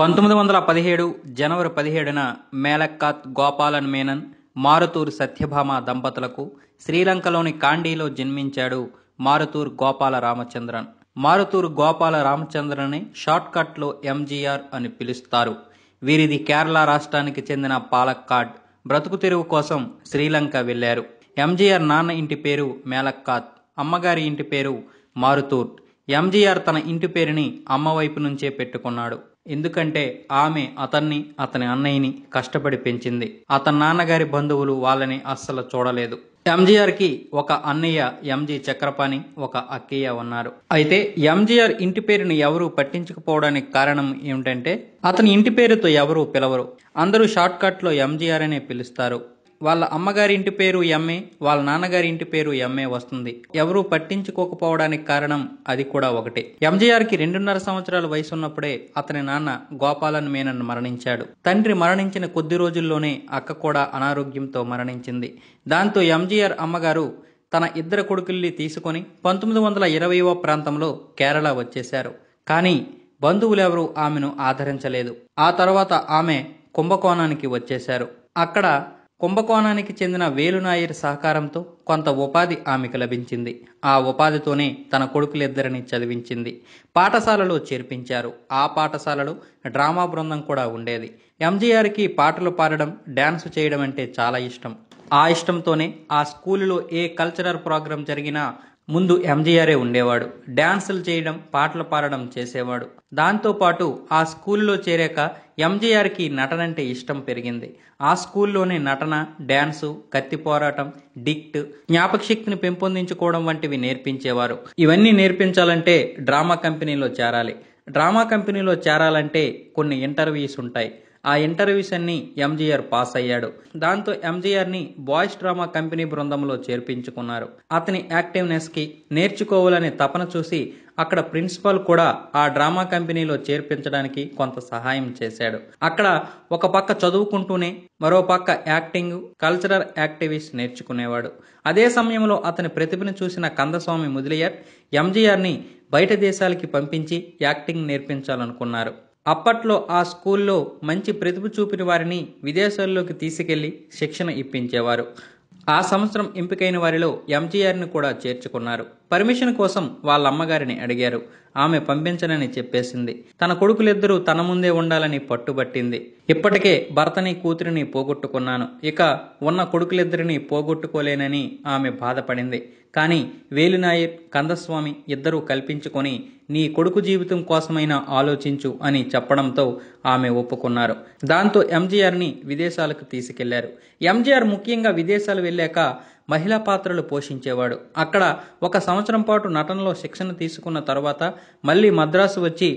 పంతొమ్మిది వందల పదిహేడు జనవరి పదిహేడున మేలక్కాత్ గోపాలన్ మేనన్ మారుతూర్ సత్యభామ దంపతులకు శ్రీలంకలోని కాండీలో జన్మించాడు మారుతూర్ గోపాల రామచంద్రన్ మారుతూర్ గోపాల రామచంద్రన్ని షార్ట్కట్లో ఎంజీఆర్ అని పిలుస్తారు వీరిది కేరళ రాష్ట్రానికి చెందిన పాలక్కాడ్ బ్రతుకు తెరువు కోసం శ్రీలంక వెళ్లారు ఎంజీఆర్ నాన్న ఇంటి పేరు మేలక్కాత్ అమ్మగారి ఇంటి పేరు మారుతూర్ ఎంజీఆర్ తన ఇంటి పేరుని అమ్మవైపు నుంచే పెట్టుకున్నాడు ఎందుకంటే ఆమె అతన్ని అతని అన్నయ్యని కష్టపడి పెంచింది అతని నాన్నగారి బంధువులు వాళ్ళని అస్సలు చూడలేదు ఎంజీఆర్కి ఒక అన్నయ్య ఎంజీ చక్రపాణి ఒక అక్కయ్య ఉన్నారు అయితే ఎంజీఆర్ ఇంటి పేరుని ఎవరూ పట్టించుకుపోవడానికి కారణం ఏమిటంటే అతని ఇంటి పేరుతో ఎవరూ పిలవరు అందరూ షార్ట్ కట్లో ఎంజీఆర్ అనే పిలుస్తారు వాళ్ళ అమ్మగారి ఇంటి పేరు ఎంఏ వాళ్ళ నాన్నగారి ఇంటి పేరు ఎంఏ వస్తుంది ఎవరూ పట్టించుకోకపోవడానికి కారణం అది కూడా ఒకటే ఎంజీఆర్కి రెండున్నర సంవత్సరాల వయసు ఉన్నప్పుడే అతని నాన్న గోపాలన్ మేనన్ మరణించాడు తండ్రి మరణించిన కొద్ది రోజుల్లోనే అక్క కూడా అనారోగ్యంతో మరణించింది దాంతో ఎంజీఆర్ అమ్మగారు తన ఇద్దరు కొడుకుల్ని తీసుకొని పంతొమ్మిది వందల ఇరవైవ ప్రాంతంలో కేరళ వచ్చేశారు కానీ బంధువులెవరూ ఆమెను ఆదరించలేదు ఆ తర్వాత ఆమె కుంభకోణానికి వచ్చేశారు అక్కడ కుంభకోణానికి చెందిన వేలునాయర్ సహకారంతో కొంత ఉపాధి ఆమెకు లభించింది ఆ ఉపాధితోనే తన కొడుకులిద్దరిని చదివించింది పాఠశాలలో చేర్పించారు ఆ పాఠశాలలో డ్రామా బృందం కూడా ఉండేది ఎంజీఆర్కి పాటలు పాడడం డ్యాన్స్ చేయడం అంటే చాలా ఇష్టం ఆ ఇష్టంతోనే ఆ స్కూలులో ఏ కల్చరల్ ప్రోగ్రాం జరిగినా ముందు ఎంజీఆరే ఉండేవాడు డ్యాన్సులు చేయడం పాటలు పాడడం చేసేవాడు దాంతోపాటు ఆ స్కూల్లో చేరాక ఎంజీఆర్కి అంటే ఇష్టం పెరిగింది ఆ స్కూల్లోనే నటన డ్యాన్సు కత్తి పోరాటం డిక్ట్ జ్ఞాపకశక్తిని పెంపొందించుకోవడం వంటివి నేర్పించేవారు ఇవన్నీ నేర్పించాలంటే డ్రామా కంపెనీలో చేరాలి డ్రామా కంపెనీలో చేరాలంటే కొన్ని ఇంటర్వ్యూస్ ఉంటాయి ఆ ఇంటర్వ్యూస్ అన్ని ఎంజీఆర్ పాస్ అయ్యాడు దాంతో ఎంజీఆర్ని బాయ్స్ డ్రామా కంపెనీ బృందంలో చేర్పించుకున్నారు అతని యాక్టివ్నెస్కి నేర్చుకోవాలనే తపన చూసి అక్కడ ప్రిన్సిపల్ కూడా ఆ డ్రామా కంపెనీలో చేర్పించడానికి కొంత సహాయం చేశాడు అక్కడ ఒక పక్క చదువుకుంటూనే మరో పక్క యాక్టింగ్ కల్చరల్ యాక్టివిస్ట్ నేర్చుకునేవాడు అదే సమయంలో అతని ప్రతిభను చూసిన కందస్వామి ముదిలియర్ ఎంజీఆర్ని బయట దేశాలకి పంపించి యాక్టింగ్ నేర్పించాలనుకున్నారు అప్పట్లో ఆ స్కూల్లో మంచి ప్రతిభ చూపిన వారిని విదేశాల్లోకి తీసుకెళ్లి శిక్షణ ఇప్పించేవారు ఆ సంవత్సరం ఎంపికైన వారిలో ఎంజీఆర్ని కూడా చేర్చుకున్నారు పర్మిషన్ కోసం వాళ్ళ అమ్మగారిని అడిగారు ఆమె పంపించనని చెప్పేసింది తన కొడుకులిద్దరూ తన ముందే ఉండాలని పట్టుబట్టింది ఇప్పటికే భర్తని కూతురిని పోగొట్టుకున్నాను ఇక ఉన్న కొడుకులిద్దరిని పోగొట్టుకోలేనని ఆమె బాధపడింది కానీ వేలునాయర్ కందస్వామి ఇద్దరూ కల్పించుకొని నీ కొడుకు జీవితం కోసమైనా ఆలోచించు అని చెప్పడంతో ఆమె ఒప్పుకున్నారు దాంతో ఎంజీఆర్ని విదేశాలకు తీసుకెళ్లారు ఎంజీఆర్ ముఖ్యంగా విదేశాలు వెళ్ళాక మహిళా పాత్రలు పోషించేవాడు అక్కడ ఒక సంవత్సరం పాటు నటనలో శిక్షణ తీసుకున్న తర్వాత మళ్ళీ మద్రాసు వచ్చి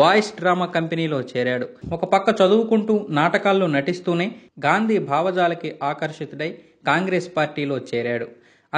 బాయ్స్ డ్రామా కంపెనీలో చేరాడు ఒక పక్క చదువుకుంటూ నాటకాల్లో నటిస్తూనే గాంధీ భావజాలకి ఆకర్షితుడై కాంగ్రెస్ పార్టీలో చేరాడు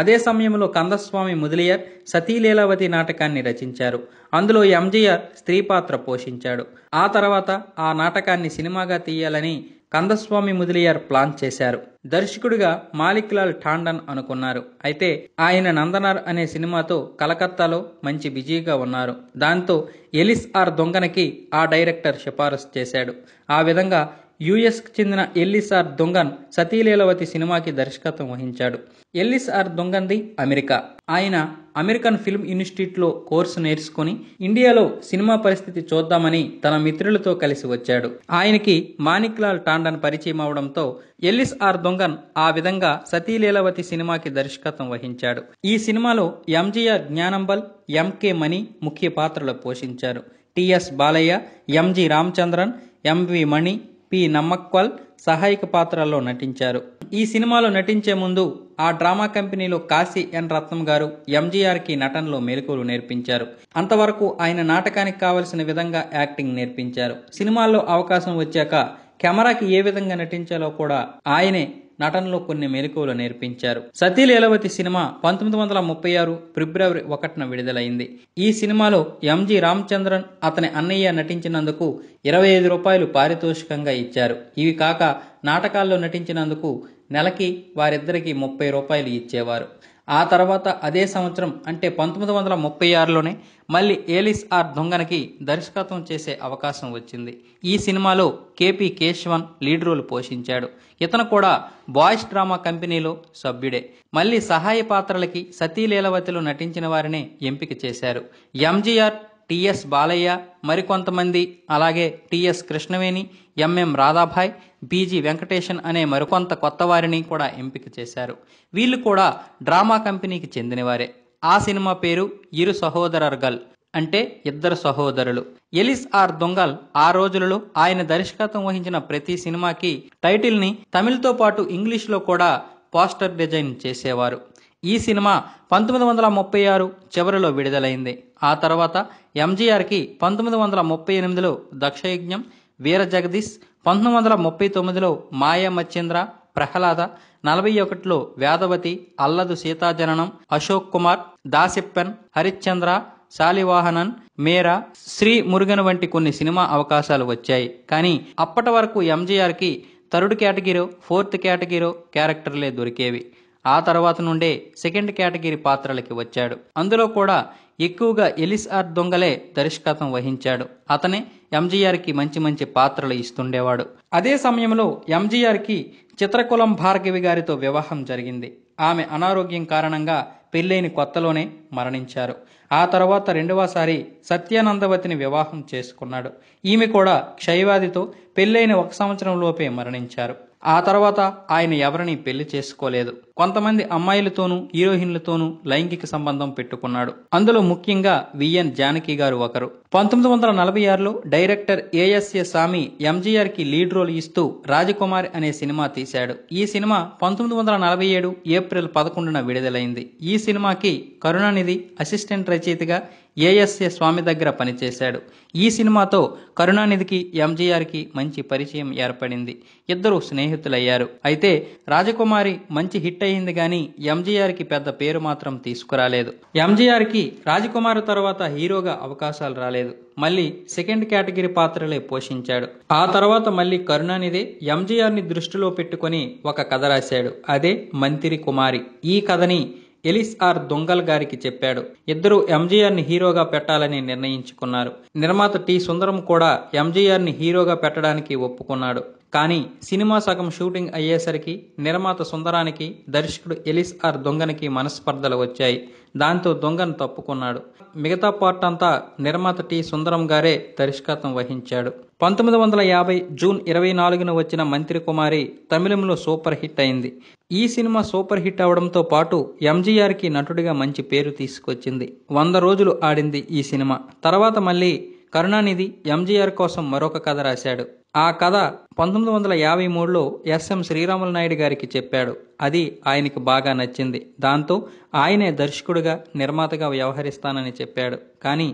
అదే సమయంలో కందస్వామి ముదిలియర్ సతీలీలావతి నాటకాన్ని రచించారు అందులో ఎంజీఆర్ స్త్రీ పాత్ర పోషించాడు ఆ తర్వాత ఆ నాటకాన్ని సినిమాగా తీయాలని కందస్వామి ముదిలియార్ ప్లాన్ చేశారు దర్శకుడిగా మాలిక్ లాల్ ఠాండన్ అనుకున్నారు అయితే ఆయన నందనార్ అనే సినిమాతో కలకత్తాలో మంచి బిజీగా ఉన్నారు దాంతో ఎలిస్ ఆర్ దొంగనకి ఆ డైరెక్టర్ సిఫారసు చేశాడు ఆ విధంగా యుఎస్కి చెందిన ఎల్లిస్ ఆర్ దొంగన్ సతీలీలవతి సినిమాకి దర్శకత్వం వహించాడు ఎల్లిస్ ఆర్ దొంగన్ది అమెరికా ఆయన అమెరికన్ ఫిల్మ్ ఇన్స్టిట్యూట్లో కోర్సు నేర్చుకుని ఇండియాలో సినిమా పరిస్థితి చూద్దామని తన మిత్రులతో కలిసి వచ్చాడు ఆయనకి మాణిక్లాల్ టాండన్ పరిచయం అవడంతో ఎల్లిస్ ఆర్ దొంగన్ ఆ విధంగా సతీలీలవతి సినిమాకి దర్శకత్వం వహించాడు ఈ సినిమాలో ఎంజీఆర్ జ్ఞానంబల్ ఎంకే మణి ముఖ్య పాత్రలు పోషించారు TS Balaiah MG Ramachandran MV Mani P నమ్మక్వల్ సహాయక పాత్రల్లో నటించారు ఈ సినిమాలో నటించే ముందు ఆ డ్రామా కంపెనీలో కాశీ ఎన్ రత్నం గారు ఎంజీఆర్కి నటనలో మెలకువలు నేర్పించారు అంతవరకు ఆయన నాటకానికి కావలసిన విధంగా యాక్టింగ్ నేర్పించారు సినిమాల్లో అవకాశం వచ్చాక కెమెరాకి ఏ విధంగా నటించాలో కూడా ఆయనే నటనలో కొన్ని మెలకువలు నేర్పించారు సతీ లీలవతి సినిమా పంతొమ్మిది వందల ముప్పై ఆరు ఫిబ్రవరి ఒకటిన విడుదలైంది ఈ సినిమాలో ఎంజి రామచంద్రన్ అతని అన్నయ్య నటించినందుకు ఇరవై ఐదు రూపాయలు పారితోషికంగా ఇచ్చారు ఇవి కాక నాటకాల్లో నటించినందుకు నెలకి వారిద్దరికీ ముప్పై రూపాయలు ఇచ్చేవారు ఆ తర్వాత అదే సంవత్సరం అంటే పంతొమ్మిది వందల ముప్పై ఆరులోనే మళ్ళీ ఏలిస్ ఆర్ దొంగనకి దర్శకత్వం చేసే అవకాశం వచ్చింది ఈ సినిమాలో కేపీ కేశవన్ లీడ్ రోల్ పోషించాడు ఇతను కూడా బాయ్స్ డ్రామా కంపెనీలో సభ్యుడే మళ్ళీ సహాయ పాత్రలకి సతీ లీలవతిలో నటించిన వారినే ఎంపిక చేశారు ఎంజీఆర్ టిఎస్ బాలయ్య మరికొంతమంది అలాగే TS Krishnaveni MM Radhabai BG Venkatesan అనే మరికొంత కొత్త వారిని కూడా ఎంపిక చేశారు వీళ్ళు కూడా డ్రామా కంపెనీకి చెందినవారే ఆ సినిమా పేరు ఇరు సహోదరర్ గల్ అంటే ఇద్దరు సహోదరులు ఎలిస్ ఆర్ దొంగల్ ఆ రోజులలో ఆయన దర్శకత్వం వహించిన ప్రతి సినిమాకి టైటిల్ని తమిళ్తో పాటు ఇంగ్లీష్లో కూడా పోస్టర్ డిజైన్ చేసేవారు ఈ సినిమా పంతొమ్మిది వందల ముప్పై ఆరు చివరిలో విడుదలైంది ఆ తర్వాత ఎంజీఆర్కి పంతొమ్మిది వందల ముప్పై ఎనిమిదిలో దక్షయజ్ఞం వీర జగదీష్ పంతొమ్మిది వందల ముప్పై తొమ్మిదిలో మాయా మచ్చేంద్ర ప్రహ్లాద నలభై ఒకటిలో వేదవతి అల్లదు సీతాజననం అశోక్ కుమార్ దాసిప్పన్ హరిశ్చంద్ర శాలివాహనన్ మేరా శ్రీ మురుగన్ వంటి కొన్ని సినిమా అవకాశాలు వచ్చాయి కానీ అప్పటి వరకు ఎంజీఆర్కి థర్డ్ కేటగిరో ఫోర్త్ కేటగిరో క్యారెక్టర్లే దొరికేవి ఆ తర్వాత నుండే సెకండ్ కేటగిరీ పాత్రలకి వచ్చాడు అందులో కూడా ఎక్కువగా ఎలిస్ ఆర్ దొంగలే దర్శకత్వం వహించాడు అతనే ఎంజీఆర్కి మంచి మంచి పాత్రలు ఇస్తుండేవాడు అదే సమయంలో ఎంజీఆర్కి చిత్రకులం భార్గవి గారితో వివాహం జరిగింది ఆమె అనారోగ్యం కారణంగా పెళ్ళైన కొత్తలోనే మరణించారు ఆ తర్వాత రెండవసారి సత్యానందవతిని వివాహం చేసుకున్నాడు ఈమె కూడా క్షయవాదితో పెళ్ళైన ఒక సంవత్సరంలోపే మరణించారు ఆ తర్వాత ఆయన ఎవరిని పెళ్లి చేసుకోలేదు కొంతమంది అమ్మాయిలతోనూ హీరోయిన్లతోనూ లైంగిక సంబంధం పెట్టుకున్నాడు అందులో ముఖ్యంగా విఎన్ జానకి గారు ఒకరు పంతొమ్మిది వందల నలభై ఆరులో డైరెక్టర్ ఏఎస్ఏ సామి ఎంజీఆర్ కి లీడ్ రోల్ ఇస్తూ రాజకుమారి అనే సినిమా తీశాడు ఈ సినిమా పంతొమ్మిది వందల నలభై ఏడు ఏప్రిల్ పదకొండున విడుదలైంది ఈ సినిమాకి కరుణానిధి అసిస్టెంట్ రచయితగా ఏఎస్ఏ స్వామి దగ్గర పనిచేశాడు ఈ సినిమాతో కరుణానిధికి ఎంజీఆర్కి మంచి పరిచయం ఏర్పడింది ఇద్దరు స్నేహితులయ్యారు అయితే రాజకుమారి మంచి హిట్ అయింది కానీ ఎంజీఆర్కి పెద్ద పేరు మాత్రం తీసుకురాలేదు ఎంజీఆర్కి రాజకుమారి తర్వాత హీరోగా అవకాశాలు రాలేదు మళ్ళీ సెకండ్ కేటగిరీ పాత్రలే పోషించాడు ఆ తర్వాత మళ్ళీ కరుణానిధి ఎంజీఆర్ని దృష్టిలో పెట్టుకుని ఒక కథ రాశాడు అదే మంత్రి కుమారి ఈ కథని ఎలిస్ ఆర్ దొంగల్ గారికి చెప్పాడు ఇద్దరు ఎంజీఆర్ని హీరోగా పెట్టాలని నిర్ణయించుకున్నారు నిర్మాత టి సుందరం కూడా ఎంజీఆర్ని హీరోగా పెట్టడానికి ఒప్పుకున్నాడు కానీ సినిమా సగం షూటింగ్ అయ్యేసరికి నిర్మాత సుందరానికి దర్శకుడు ఎలిస్ ఆర్ దొంగనికి మనస్పర్ధలు వచ్చాయి దాంతో దొంగను తప్పుకున్నాడు మిగతా పార్ట్ అంతా నిర్మాత టి సుందరం గారే దర్శకత్వం వహించాడు పంతొమ్మిది వందల యాభై జూన్ ఇరవై నాలుగున వచ్చిన మంత్రి కుమారి తమిళంలో సూపర్ హిట్ అయింది ఈ సినిమా సూపర్ హిట్ అవడంతో పాటు ఎంజీఆర్కి నటుడిగా మంచి పేరు తీసుకొచ్చింది వంద రోజులు ఆడింది ఈ సినిమా తర్వాత మళ్ళీ కరుణానిధి ఎంజీఆర్ కోసం మరొక కథ రాశాడు ఆ కథ పంతొమ్మిది వందల యాభై మూడులో ఎస్ఎం శ్రీరాములు నాయుడు గారికి చెప్పాడు అది ఆయనకు బాగా నచ్చింది దాంతో ఆయనే దర్శకుడిగా నిర్మాతగా వ్యవహరిస్తానని చెప్పాడు కానీ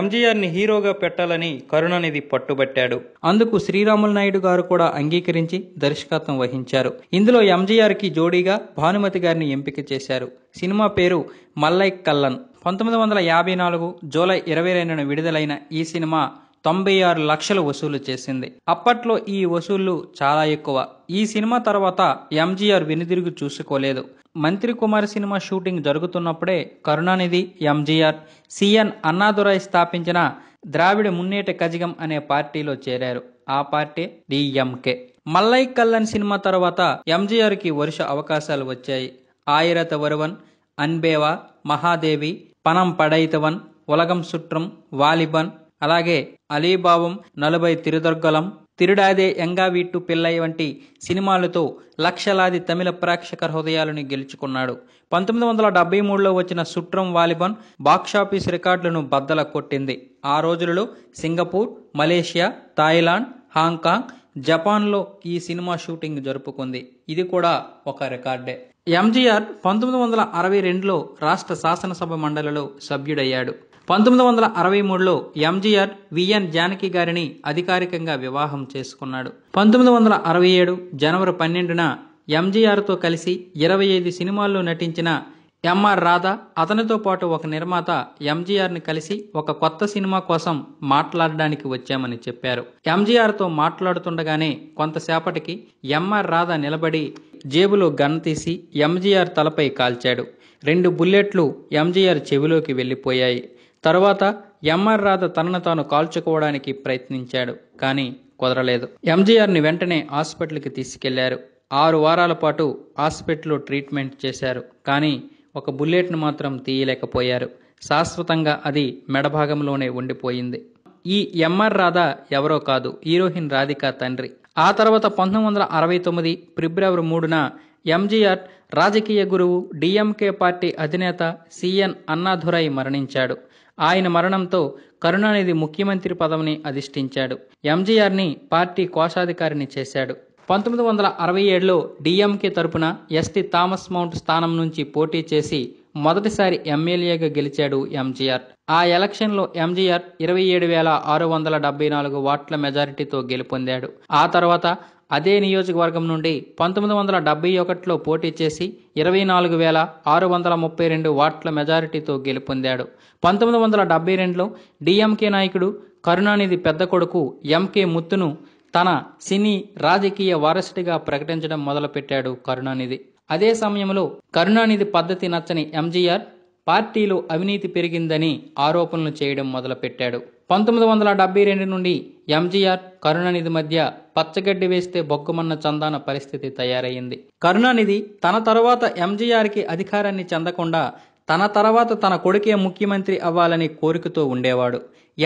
ఎంజీఆర్ని హీరోగా పెట్టాలని కరుణానిధి పట్టుబట్టాడు అందుకు శ్రీరాములు నాయుడు గారు కూడా అంగీకరించి దర్శకత్వం వహించారు ఇందులో ఎంజీఆర్కి జోడీగా భానుమతి గారిని ఎంపిక చేశారు సినిమా పేరు మల్లై కల్లన్ పంతొమ్మిది వందల యాభై నాలుగు జూలై ఇరవై రెండున విడుదలైన ఈ సినిమా తొంభై ఆరు లక్షలు వసూలు చేసింది అప్పట్లో ఈ వసూళ్లు చాలా ఎక్కువ ఈ సినిమా తర్వాత ఎంజీఆర్ వెనుదిరుగు చూసుకోలేదు మంత్రి కుమార్ సినిమా షూటింగ్ జరుగుతున్నప్పుడే కరుణానిధి ఎంజీఆర్ సిఎన్ అన్నాదురాయ్ స్థాపించిన ద్రావిడ మున్నేట కజగం అనే పార్టీలో చేరారు ఆ party DMK Malai Kallan cinema తర్వాత ఎంజీఆర్కి వరుస అవకాశాలు వచ్చాయి ఆయిరత వరువన్ అన్బేవా మహాదేవి పనం పడైతవన్ ఉలగం సుట్రం వాలిబన్ అలాగే అలీభావం నలభై తిరుదొర్గలం తిరుడాదే ఎంగావీట్టు పిల్లయ్య వంటి సినిమాలతో లక్షలాది తమిళ ప్రేక్షక హృదయాలను గెలుచుకున్నాడు పంతొమ్మిది వందల డెబ్బై మూడులో వచ్చిన సుట్రం వాలిబన్ బాక్సాఫీస్ రికార్డులను బద్దల కొట్టింది ఆ రోజులలో సింగపూర్ మలేషియా థాయిలాండ్ హాంకాంగ్ జపాన్లో ఈ సినిమా షూటింగ్ జరుపుకుంది ఇది కూడా ఒక రికార్డే ఎంజీఆర్ పంతొమ్మిది వందల అరవై రెండులో రాష్ట్ర శాసనసభ మండలిలో సభ్యుడయ్యాడు పంతొమ్మిది వందల అరవై మూడులో ఎంజీఆర్ విఎన్ జానకి గారిని అధికారికంగా వివాహం చేసుకున్నాడు పంతొమ్మిది వందల అరవై ఏడు జనవరి పన్నెండున ఎంజీఆర్తో కలిసి ఇరవై ఐదు సినిమాల్లో నటించిన ఎంఆర్ రాధా అతనితో పాటు ఒక నిర్మాత ఎంజీఆర్ని కలిసి ఒక కొత్త సినిమా కోసం మాట్లాడడానికి వచ్చామని చెప్పారు ఎంజీఆర్తో మాట్లాడుతుండగానే కొంతసేపటికి ఎంఆర్ రాధా నిలబడి జేబులో గన్ తీసి ఎంజీఆర్ తలపై కాల్చాడు రెండు బుల్లెట్లు ఎంజీఆర్ చెవిలోకి వెళ్ళిపోయాయి తరువాత ఎంఆర్ రాధ తనను తాను కాల్చుకోవడానికి ప్రయత్నించాడు కానీ కుదరలేదు ఎంజీఆర్ని వెంటనే హాస్పిటల్కి తీసుకెళ్లారు ఆరు వారాల పాటు హాస్పిటల్లో ట్రీట్మెంట్ చేశారు కానీ ఒక బుల్లెట్ను మాత్రం తీయలేకపోయారు శాశ్వతంగా అది మెడభాగంలోనే ఉండిపోయింది ఈ ఎంఆర్ రాధ ఎవరో కాదు హీరోయిన్ రాధిక తండ్రి ఆ తర్వాత పంతొమ్మిది వందల అరవై తొమ్మిది ఫిబ్రవరి మూడున ఎంజీఆర్ రాజకీయ గురువు డిఎంకే పార్టీ అధినేత సిఎన్ అన్నాదురై మరణించాడు ఆయన మరణంతో కరుణానిధి ముఖ్యమంత్రి పదవిని అధిష్ఠించాడు ఎంజీఆర్ని పార్టీ కోశాధికారిని చేశాడు పంతొమ్మిది వందల అరవై ఏడులో డిఎంకే తరపున ఎస్టీ థామస్ మౌంట్ స్థానం నుంచి పోటీ చేసి మొదటిసారి ఎమ్మెల్యేగా గెలిచాడు ఎంజీఆర్ ఆ ఎలక్షన్లో ఎంజీఆర్ ఇరవై ఏడు వేల ఆరు వందల డెబ్బై నాలుగు వాట్ల మెజారిటీతో గెలుపొందాడు ఆ తర్వాత అదే నియోజకవర్గం నుండి పంతొమ్మిది వందల డెబ్బై ఒకటిలో పోటీ చేసి ఇరవై నాలుగు వేల ఆరు వందల ముప్పై రెండు వాట్ల మెజారిటీతో గెలుపొందాడు పంతొమ్మిది వందల డెబ్బై రెండులో డిఎంకే నాయకుడు కరుణానిధి పెద్ద కొడుకు ఎంకే ముత్తును తన సినీ రాజకీయ వారసుడిగా ప్రకటించడం మొదలుపెట్టాడు కరుణానిధి అదే సమయంలో కరుణానిధి పద్ధతి నచ్చని ఎంజీఆర్ పార్టీలో అవినీతి పెరిగిందని ఆరోపణలు చేయడం మొదలుపెట్టాడు పంతొమ్మిది వందల డెబ్బై రెండు నుండి ఎంజీఆర్ కరుణానిధి మధ్య పచ్చగడ్డి వేస్తే బొక్కుమన్న చందాన పరిస్థితి తయారయ్యింది కరుణానిధి తన తర్వాత ఎంజీఆర్కి అధికారాన్ని చెందకుండా తన తర్వాత తన కొడుకే ముఖ్యమంత్రి అవ్వాలని కోరికతో ఉండేవాడు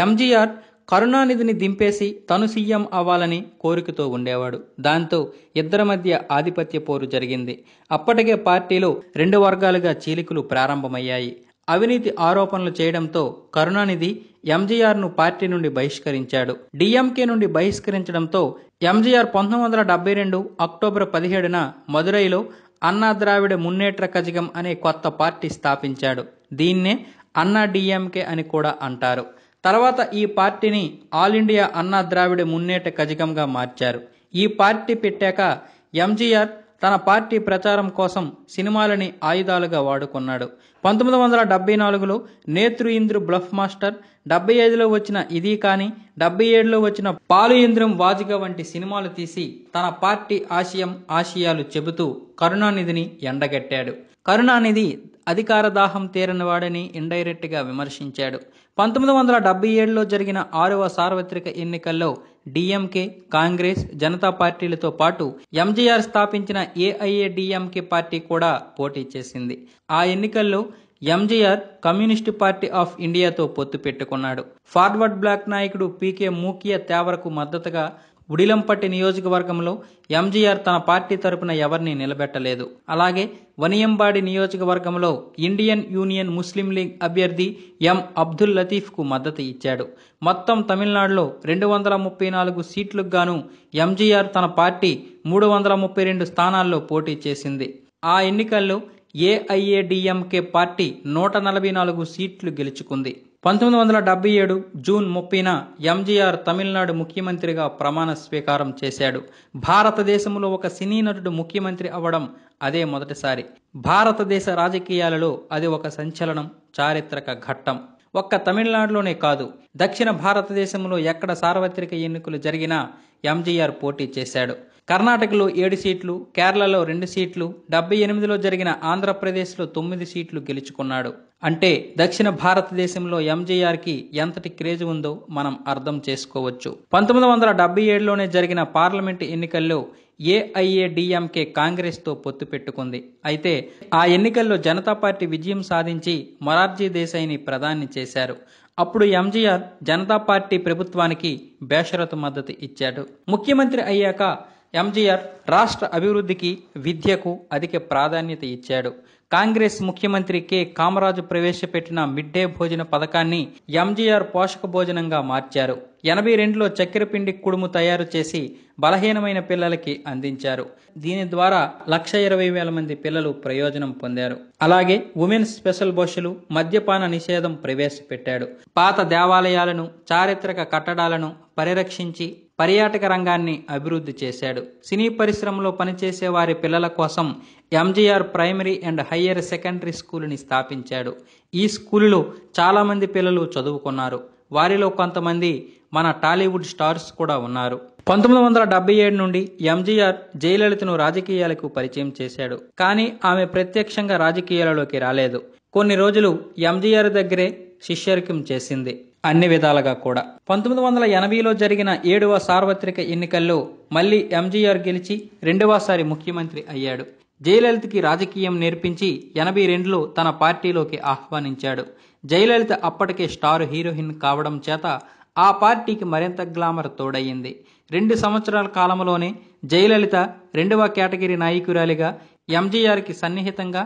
ఎంజీఆర్ కరుణానిధిని దింపేసి తను సీఎం అవ్వాలని కోరికతో ఉండేవాడు దాంతో ఇద్దరి మధ్య ఆధిపత్య పోరు జరిగింది అప్పటికే పార్టీలో రెండు వర్గాలుగా చీలికలు ప్రారంభమయ్యాయి అవినీతి ఆరోపణలు చేయడంతో కరుణానిధి ఎంజీఆర్ను పార్టీ నుండి బహిష్కరించాడు డిఎంకే నుండి బహిష్కరించడంతో ఎంజీఆర్ పంతొమ్మిది వందల డెబ్బై రెండు అక్టోబర్ పదిహేడున మదురైలో అన్నా ద్రావిడ మున్నేట్ర కజగం అనే కొత్త పార్టీ స్థాపించాడు దీన్నే అన్నా డిఎంకే అని కూడా అంటారు తర్వాత ఈ పార్టీని ఆల్ ఇండియా అన్నా ద్రావిడ మున్నేట కజగంగా మార్చారు ఈ పార్టీ పెట్టాక ఎంజీఆర్ తన పార్టీ ప్రచారం కోసం సినిమాలని ఆయుధాలుగా వాడుకున్నాడు పంతొమ్మిది వందల డెబ్బై నాలుగులో నేత్రు ఇంద్రు బ్లఫ్ మాస్టర్ డెబ్బై ఐదులో వచ్చిన ఇది కానీ డెబ్బై ఏడులో వచ్చిన పాలు ఇంద్రం వాజిక వంటి సినిమాలు తీసి తన పార్టీ ఆశయం ఆశయాలు చెబుతూ కరుణానిధిని ఎండగట్టాడు కరుణానిధి అధికార దాహం తీరని వాడని ఇండైరెక్ట్గా విమర్శించాడు పంతొమ్మిది వందల డెబ్బై ఏడులో జరిగిన ఆరవ సార్వత్రిక ఎన్నికల్లో డిఎంకే కాంగ్రెస్ జనతా పార్టీలతో పాటు ఎంజీఆర్ స్థాపించిన ఏఐఏడిఎంకే పార్టీ కూడా పోటీ చేసింది ఆ ఎన్నికల్లో ఎంజీఆర్ కమ్యూనిస్టు పార్టీ ఆఫ్ ఇండియాతో పొత్తు పెట్టుకున్నాడు ఫార్వర్డ్ బ్లాక్ నాయకుడు పీకే మూకియ తేవరకు మద్దతుగా ఉడిలంపట్టి నియోజకవర్గంలో ఎంజీఆర్ తన పార్టీ తరపున ఎవరిని నిలబెట్టలేదు అలాగే వనియంబాడి నియోజకవర్గంలో ఇండియన్ యూనియన్ ముస్లిం లీగ్ అభ్యర్థి ఎం అబ్దుల్ లతీఫ్కు మద్దతు ఇచ్చాడు మొత్తం తమిళనాడులో రెండు వందల ముప్పై నాలుగు సీట్లకు గాను ఎంజీఆర్ తన పార్టీ మూడు వందల ముప్పై రెండు స్థానాల్లో పోటీ చేసింది ఆ ఎన్నికల్లో ఏఐఏడిఎంకే పార్టీ నూట నలభై నాలుగు సీట్లు గెలుచుకుంది పంతొమ్మిది వందల డెబ్బై ఏడు జూన్ ముప్పైన ఎంజీఆర్ తమిళనాడు ముఖ్యమంత్రిగా ప్రమాణ స్వీకారం చేశాడు భారతదేశంలో ఒక సినీ నటుడు ముఖ్యమంత్రి అవ్వడం అదే మొదటిసారి భారతదేశ రాజకీయాలలో అది ఒక సంచలనం చారిత్రక ఘట్టం ఒక్క తమిళనాడులోనే కాదు దక్షిణ భారతదేశంలో ఎక్కడ సార్వత్రిక ఎన్నికలు జరిగినా ఎంజీఆర్ పోటీ చేశాడు కర్ణాటకలో ఏడు సీట్లు కేరళలో రెండు సీట్లు డెబ్బై ఎనిమిదిలో జరిగిన ఆంధ్రప్రదేశ్లో తొమ్మిది సీట్లు గెలుచుకున్నాడు అంటే దక్షిణ భారతదేశంలో ఎంజీఆర్కి ఎంతటి క్రేజ్ ఉందో మనం అర్థం చేసుకోవచ్చు పంతొమ్మిది వందల డెబ్బై ఏడులోనే జరిగిన పార్లమెంటు ఎన్నికల్లో ఏఐఏడిఎంకే కాంగ్రెస్తో పొత్తు పెట్టుకుంది అయితే ఆ ఎన్నికల్లో జనతా పార్టీ విజయం సాధించి మొరార్జీ దేశాయిని ప్రధాని చేశారు అప్పుడు ఎంజీఆర్ జనతా పార్టీ ప్రభుత్వానికి బేషరతు మద్దతు ఇచ్చాడు ముఖ్యమంత్రి అయ్యాక ఎంజీఆర్ రాష్ట్ర అభివృద్ధికి విద్యకు అధిక ప్రాధాన్యత ఇచ్చాడు కాంగ్రెస్ ముఖ్యమంత్రి కె కామరాజు ప్రవేశపెట్టిన మిడ్ డే భోజన పథకాన్ని ఎంజీఆర్ పోషక భోజనంగా మార్చారు ఎనభై రెండులో చక్కెర పిండి కుడుము తయారు చేసి బలహీనమైన పిల్లలకి అందించారు దీని ద్వారా లక్ష ఇరవై వేల మంది పిల్లలు ప్రయోజనం పొందారు అలాగే ఉమెన్ స్పెషల్ బస్సులు మద్యపాన నిషేధం ప్రవేశపెట్టాడు పాత దేవాలయాలను చారిత్రక కట్టడాలను పరిరక్షించి పర్యాటక రంగాన్ని అభివృద్ధి చేశాడు సినీ పరిశ్రమలో పనిచేసే వారి పిల్లల కోసం MGR primary and higher secondary స్కూల్ని స్థాపించాడు ఈ స్కూలులో చాలామంది పిల్లలు చదువుకున్నారు వారిలో కొంతమంది మన టాలీవుడ్ స్టార్స్ కూడా ఉన్నారు పంతొమ్మిది వందల డెబ్బై ఏడు నుండి ఎంజీఆర్ జయలలితను రాజకీయాలకు పరిచయం చేశాడు కానీ ఆమె ప్రత్యక్షంగా రాజకీయాలలోకి రాలేదు కొన్ని రోజులు ఎంజీఆర్ దగ్గరే శిష్యరికం చేసింది అన్ని విధాలుగా కూడా పంతొమ్మిది వందల ఎనభైలో జరిగిన ఏడవ సార్వత్రిక ఎన్నికల్లో మళ్లీ ఎంజీఆర్ గెలిచి రెండవసారి ముఖ్యమంత్రి అయ్యాడు జయలలితకి రాజకీయం నేర్పించి ఎనభై రెండులో తన పార్టీలోకి ఆహ్వానించాడు జయలలిత అప్పటికే స్టార్ హీరోయిన్ కావడం చేత ఆ పార్టీకి మరింత గ్లామర్ తోడయ్యింది రెండు సంవత్సరాల కాలంలోనే జయలలిత రెండవ కేటగిరీ నాయకురాలిగా ఎంజీఆర్కి సన్నిహితంగా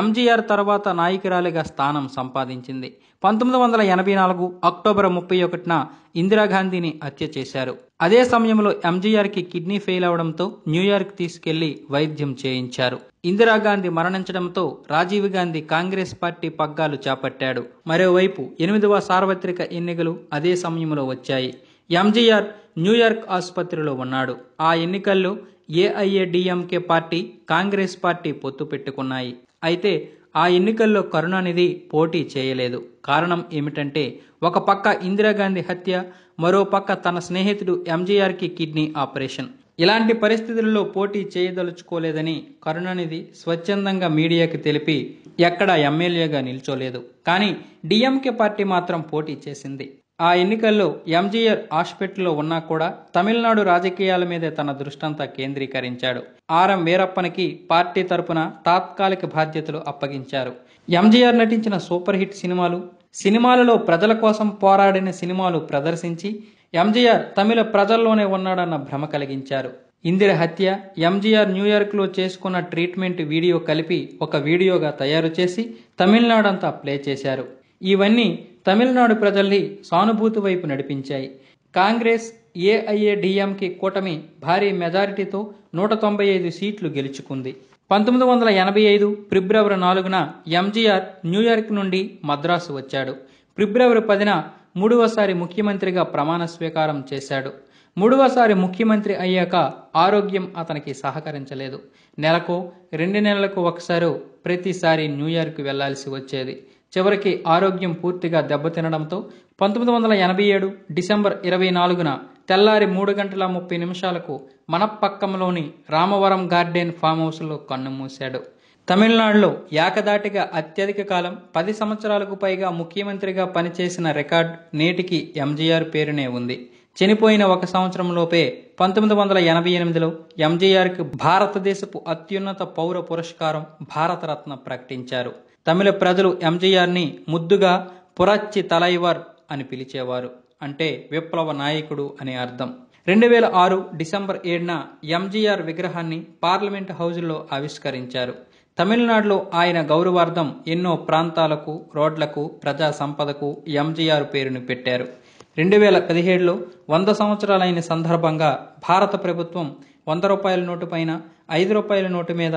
ఎంజీఆర్ తర్వాత నాయకురాలిగా స్థానం సంపాదించింది పంతొమ్మిది వందల ఎనభై నాలుగు అక్టోబర్ ముప్పై ఒకటిన ఇందిరాగాంధీని హత్య చేశారు అదే సమయంలో ఎంజీఆర్కి కిడ్నీ ఫెయిల్ అవడంతో న్యూయార్క్ తీసుకెళ్లి వైద్యం చేయించారు ఇందిరాగాంధీ మరణించడంతో రాజీవ్ గాంధీ కాంగ్రెస్ పార్టీ పగ్గాలు చేపట్టాడు మరోవైపు ఎనిమిదవ సార్వత్రిక ఎన్నికలు అదే సమయంలో వచ్చాయి ఎంజీఆర్ న్యూయార్క్ ఆసుపత్రిలో ఉన్నాడు ఆ ఎన్నికల్లో ఏఐఏడిఎంకే పార్టీ కాంగ్రెస్ పార్టీ పొత్తు పెట్టుకున్నాయి అయితే ఆ ఎన్నికల్లో కరుణానిధి పోటీ చేయలేదు కారణం ఏమిటంటే ఒక పక్క ఇందిరాగాంధీ హత్య మరో పక్క తన స్నేహితుడు ఎంజీఆర్కి కిడ్నీ ఆపరేషన్ ఇలాంటి పరిస్థితుల్లో పోటీ చేయదలుచుకోలేదని కరుణానిధి స్వచ్ఛందంగా మీడియాకి తెలిపి ఎక్కడా ఎమ్మెల్యేగా నిల్చోలేదు కానీ డిఎంకే పార్టీ మాత్రం పోటీ చేసింది ఆ ఎన్నికల్లో ఎంజీఆర్ హాస్పిటల్లో ఉన్నా కూడా తమిళనాడు రాజకీయాల మీదే తన దృష్టంతా కేంద్రీకరించాడు ఆర్ఎం వీరప్పనికి పార్టీ తరపున తాత్కాలిక బాధ్యతలు అప్పగించారు ఎంజీఆర్ నటించిన సూపర్ హిట్ సినిమాలు సినిమాలలో ప్రజల కోసం పోరాడిన సినిమాలు ప్రదర్శించి ఎంజీఆర్ తమిళ ప్రజల్లోనే ఉన్నాడన్న భ్రమ కలిగించారు ఇందిర హత్య ఎంజీఆర్ న్యూయార్క్లో చేసుకున్న ట్రీట్మెంట్ వీడియో కలిపి ఒక వీడియోగా తయారు చేసి తమిళనాడంతా ప్లే చేశారు ఇవన్నీ తమిళనాడు ప్రజల్ని సానుభూతి వైపు నడిపించాయి కాంగ్రెస్ ఏఐఏడిఎంకే కూటమి భారీ మెజారిటీతో నూట తొంభై ఐదు సీట్లు గెలుచుకుంది పంతొమ్మిది వందల ఎనభై ఐదు ఫిబ్రవరి నాలుగున ఎంజీఆర్ న్యూయార్క్ నుండి మద్రాసు వచ్చాడు ఫిబ్రవరి పదిన మూడవసారి ముఖ్యమంత్రిగా ప్రమాణ స్వీకారం చేశాడు మూడవసారి ముఖ్యమంత్రి అయ్యాక ఆరోగ్యం అతనికి సహకరించలేదు నెలకు రెండు నెలలకు ఒకసారి ప్రతిసారి న్యూయార్క్ వెళ్లాల్సి వచ్చేది చివరికి ఆరోగ్యం పూర్తిగా దెబ్బతినడంతో పంతొమ్మిది వందల ఎనభై ఏడు డిసెంబర్ ఇరవై నాలుగున తెల్లారి మూడు గంటల ముప్పై నిమిషాలకు మనపక్కంలోని రామవరం గార్డెన్ ఫామ్ హౌస్లో కన్నుమూశాడు తమిళనాడులో ఏకదాటిగా అత్యధిక కాలం పది సంవత్సరాలకు పైగా ముఖ్యమంత్రిగా పనిచేసిన రికార్డ్ నేటికి ఎంజీఆర్ పేరునే ఉంది చనిపోయిన ఒక సంవత్సరంలోపే పంతొమ్మిది వందల ఎనభై ఎనిమిదిలో ఎంజీఆర్కి భారతదేశపు అత్యున్నత పౌర పురస్కారం భారతరత్న ప్రకటించారు తమిళ ప్రజలు ఎంజీఆర్ని ముద్దుగా పురచ్చి తలైవర్ అని పిలిచేవారు అంటే విప్లవ నాయకుడు అనే అర్థం రెండు వేల ఆరు డిసెంబర్ ఏడున ఎంజీఆర్ విగ్రహాన్ని పార్లమెంట్ హౌజ్లో ఆవిష్కరించారు తమిళనాడులో ఆయన గౌరవార్థం ఎన్నో ప్రాంతాలకు రోడ్లకు ప్రజా సంపదకు ఎంజీఆర్ పేరును పెట్టారు రెండు వేల పదిహేడులో వంద సంవత్సరాలైన సందర్భంగా భారత ప్రభుత్వం వంద రూపాయల నోటు పైన ఐదు రూపాయల నోటు మీద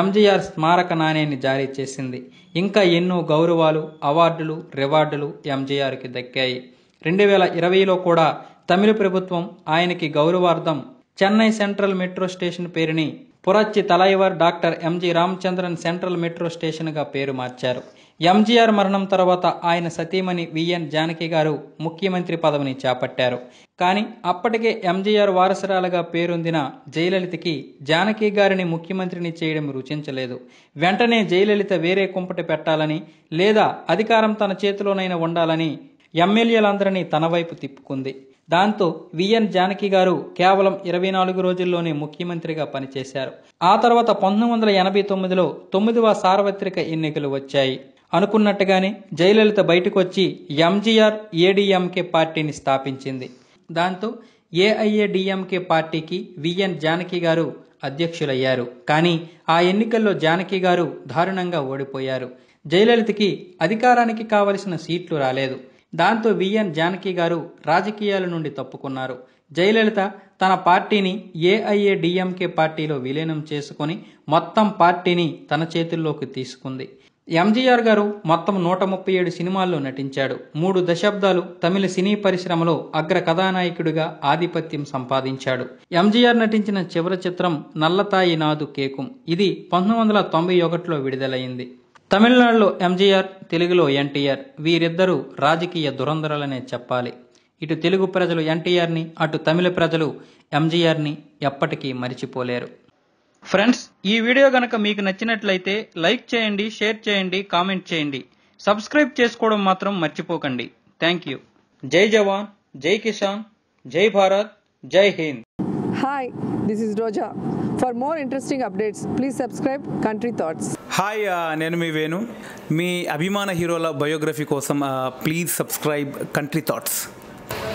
ఎంజీఆర్ స్మారక నాణ్యాన్ని జారీ చేసింది ఇంకా ఎన్నో గౌరవాలు అవార్డులు రివార్డులు ఎంజీఆర్కి దక్కాయి రెండు వేల ఇరవైలో కూడా తమిళ ప్రభుత్వం ఆయనకి గౌరవార్థం చెన్నై సెంట్రల్ మెట్రో స్టేషన్ పేరుని Puratchi Thalaivar doctor MG Ramachandran central metro స్టేషన్గా పేరు మార్చారు ఎంజీఆర్ మరణం తర్వాత ఆయన సతీమణి విఎన్ జానకి గారు ముఖ్యమంత్రి పదవిని చేపట్టారు కానీ అప్పటికే ఎంజీఆర్ వారసరాలుగా పేరొందిన జయలలితకి జానకి గారిని ముఖ్యమంత్రిని చేయడం రుచించలేదు వెంటనే జయలలిత వేరే కుంపటి పెట్టాలని లేదా అధికారం తన చేతిలోనైనా ఉండాలని ఎమ్మెల్యేలందరినీ తన వైపు తిప్పుకుంది దాంతో విఎన్ జానకి గారు కేవలం ఇరవై నాలుగు రోజుల్లోనే ముఖ్యమంత్రిగా పనిచేశారు ఆ తర్వాత పంతొమ్మిది వందల ఎనభై తొమ్మిదిలో తొమ్మిదవ సార్వత్రిక ఎన్నికలు వచ్చాయి అనుకున్నట్టుగానే జయలలిత బయటకు వచ్చి ఎంజీఆర్ ఏడీఎంకే పార్టీని స్థాపించింది దాంతో ఏఐఏడిఎంకే పార్టీకి విఎన్ జానకి గారు అధ్యక్షులయ్యారు కానీ ఆ ఎన్నికల్లో జానకి గారు దారుణంగా ఓడిపోయారు జయలలితకి అధికారానికి కావలసిన సీట్లు రాలేదు దాంతో విఎన్ జానకి గారు రాజకీయాల నుండి తప్పుకున్నారు జయలలిత తన పార్టీని ఏఐఏడిఎంకే పార్టీలో విలీనం చేసుకుని మొత్తం పార్టీని తన చేతుల్లోకి తీసుకుంది ఎంజీఆర్ గారు మొత్తం నూట ముప్పై ఏడు సినిమాల్లో నటించాడు మూడు దశాబ్దాలు తమిళ సినీ పరిశ్రమలో అగ్ర కథానాయకుడిగా ఆధిపత్యం సంపాదించాడు ఎంజీఆర్ నటించిన చివరి చిత్రం నల్లతాయి నాదు కేకుం ఇది పంతొమ్మిది వందల తొంభై ఒకటిలో విడుదలైంది తమిళనాడులో ఎంజీఆర్ తెలుగులో ఎన్టీఆర్ వీరిద్దరూ రాజకీయ దురంధరలనే చెప్పాలి ఇటు తెలుగు ప్రజలు ఎన్టీఆర్ని అటు తమిళ ప్రజలు ఎంజీఆర్ని ఎప్పటికీ మరిచిపోలేరు ఫ్రెండ్స్ ఈ వీడియో గనక మీకు నచ్చినట్లయితే లైక్ చేయండి షేర్ చేయండి కామెంట్ చేయండి సబ్స్క్రైబ్ చేసుకోవడం మాత్రం మర్చిపోకండి థ్యాంక్ యూ జై జవాన్ జై కిసాన్ జై భారత్ జై Hind hi this is Roja for more interesting updates please subscribe country thoughts hi నేను మీ వేణు మీ అభిమాన హీరోల బయోగ్రఫీ కోసం please subscribe country thoughts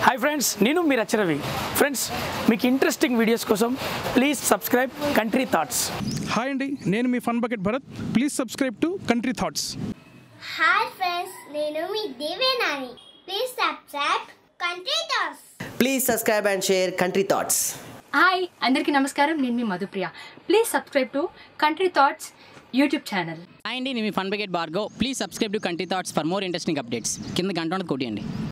hi friends నేను మీరు అచ్చరవి ఫ్రెండ్స్ మీకు ఇంట్రెస్టింగ్ వీడియోస్ కోసం please subscribe country thoughts hi అండి నేను మీ fun bucket Bharath please subscribe to country thoughts hi friends నేను మీ దేవేనాని please subscribe country thoughts please subscribe and share country thoughts hi అందరికీ నమస్కారం నేను మీ Madhupriya please subscribe to country thoughts YouTube channel అండి నేను మీ ఫన్ బకెట్ బార్గో please subscribe to country thoughts for more interesting updates కింద గంట కొట్టియండి